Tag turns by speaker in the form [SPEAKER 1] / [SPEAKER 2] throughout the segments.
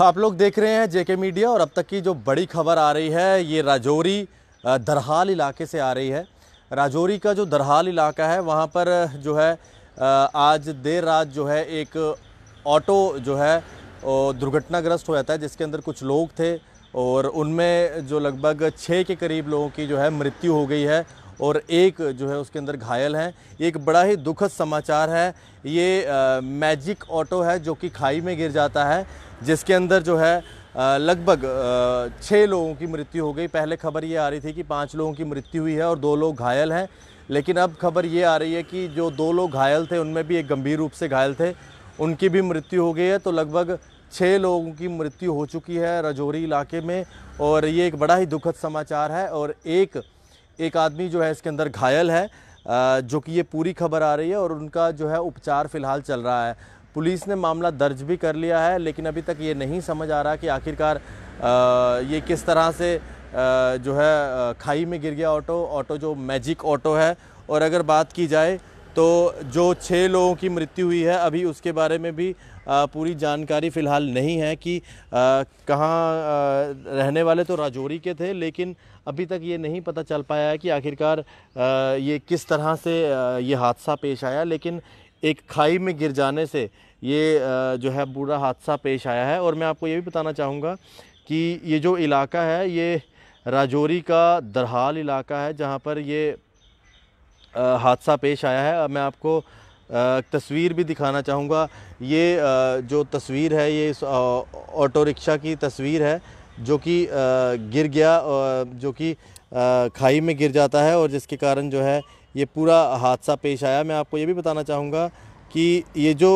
[SPEAKER 1] आप लोग देख रहे हैं जेके मीडिया और अब तक की जो बड़ी खबर आ रही है ये राजौरी दरहाल इलाके से आ रही है राजौरी का जो दरहाल इलाका है वहाँ पर जो है आज देर रात जो है एक ऑटो जो है दुर्घटनाग्रस्त हो जाता है जिसके अंदर कुछ लोग थे और उनमें जो लगभग छः के करीब लोगों की जो है मृत्यु हो गई है और एक जो है उसके अंदर घायल हैं एक बड़ा ही दुखद समाचार है ये आ, मैजिक ऑटो है जो कि खाई में गिर जाता है जिसके अंदर जो है लगभग छः लोगों की मृत्यु हो गई पहले खबर ये आ रही थी कि पाँच लोगों की मृत्यु हुई है और दो लोग घायल हैं लेकिन अब खबर ये आ रही है कि जो दो लोग घायल थे उनमें भी एक गंभीर रूप से घायल थे उनकी भी मृत्यु हो गई है तो लगभग छः लोगों की मृत्यु हो चुकी है रजौरी इलाके में और ये एक बड़ा ही दुखद समाचार है और एक एक आदमी जो है इसके अंदर घायल है जो कि ये पूरी खबर आ रही है और उनका जो है उपचार फ़िलहाल चल रहा है पुलिस ने मामला दर्ज भी कर लिया है लेकिन अभी तक ये नहीं समझ आ रहा कि आखिरकार ये किस तरह से जो है खाई में गिर गया ऑटो ऑटो जो मैजिक ऑटो है और अगर बात की जाए तो जो छः लोगों की मृत्यु हुई है अभी उसके बारे में भी पूरी जानकारी फ़िलहाल नहीं है कि कहाँ रहने वाले तो राजौरी के थे लेकिन अभी तक ये नहीं पता चल पाया है कि आखिरकार ये किस तरह से ये हादसा पेश आया लेकिन एक खाई में गिर जाने से ये जो है बुरा हादसा पेश आया है और मैं आपको ये भी बताना चाहूँगा कि ये जो इलाका है ये राजौरी का दरहाल इलाका है जहाँ पर ये हादसा पेश आया है मैं आपको तस्वीर भी दिखाना चाहूँगा ये जो तस्वीर है ये इस ऑटो रिक्शा की तस्वीर है जो कि गिर गया जो कि खाई में गिर जाता है और जिसके कारण जो है ये पूरा हादसा पेश आया मैं आपको ये भी बताना चाहूँगा कि ये जो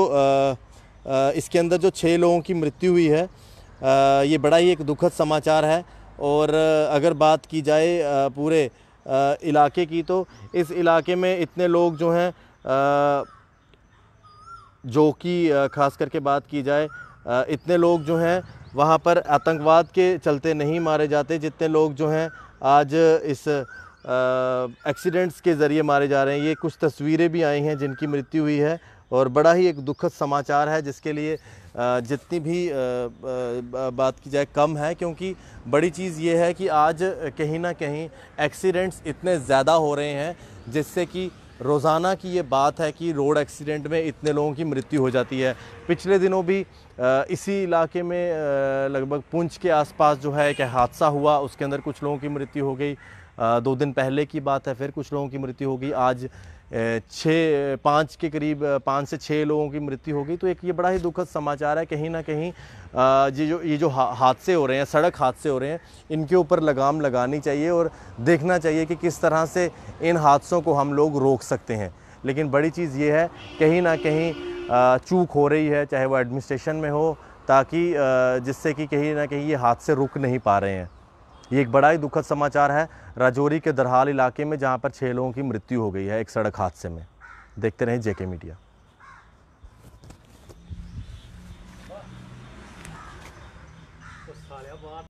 [SPEAKER 1] इसके अंदर जो छः लोगों की मृत्यु हुई है ये बड़ा ही एक दुखद समाचार है और अगर बात की जाए पूरे इलाके की तो इस इलाके में इतने लोग जो हैं जो कि ख़ास करके बात की जाए इतने लोग जो हैं वहाँ पर आतंकवाद के चलते नहीं मारे जाते जितने लोग जो हैं आज इस एक्सीडेंट्स के ज़रिए मारे जा रहे हैं ये कुछ तस्वीरें भी आई हैं जिनकी मृत्यु हुई है और बड़ा ही एक दुखद समाचार है जिसके लिए जितनी भी बात की जाए कम है क्योंकि बड़ी चीज़ ये है कि आज कहीं ना कहीं एक्सीडेंट्स इतने ज़्यादा हो रहे हैं जिससे कि रोज़ाना की ये बात है कि रोड एक्सीडेंट में इतने लोगों की मृत्यु हो जाती है पिछले दिनों भी इसी इलाके में लगभग पुंछ के आसपास जो है एक हादसा हुआ उसके अंदर कुछ लोगों की मृत्यु हो गई दो दिन पहले की बात है फिर कुछ लोगों की मृत्यु होगी आज छः पाँच के करीब पाँच से छः लोगों की मृत्यु होगी तो एक ये बड़ा ही दुखद समाचार है कहीं ना कहीं ये जो ये जो हादसे हो रहे हैं सड़क हादसे हो रहे हैं इनके ऊपर लगाम लगानी चाहिए और देखना चाहिए कि किस तरह से इन हादसों को हम लोग रोक सकते हैं लेकिन बड़ी चीज़ ये है कहीं ना कहीं चूक हो रही है चाहे वो एडमिनिस्ट्रेशन में हो ताकि जिससे कि कहीं ना कहीं ये हादसे रुक नहीं पा रहे हैं ये एक बड़ा ही दुखद समाचार है राजौरी के दरहाल इलाके में जहाँ पर छः लोगों की मृत्यु हो गई है एक सड़क हादसे में देखते रहें जेके मीडिया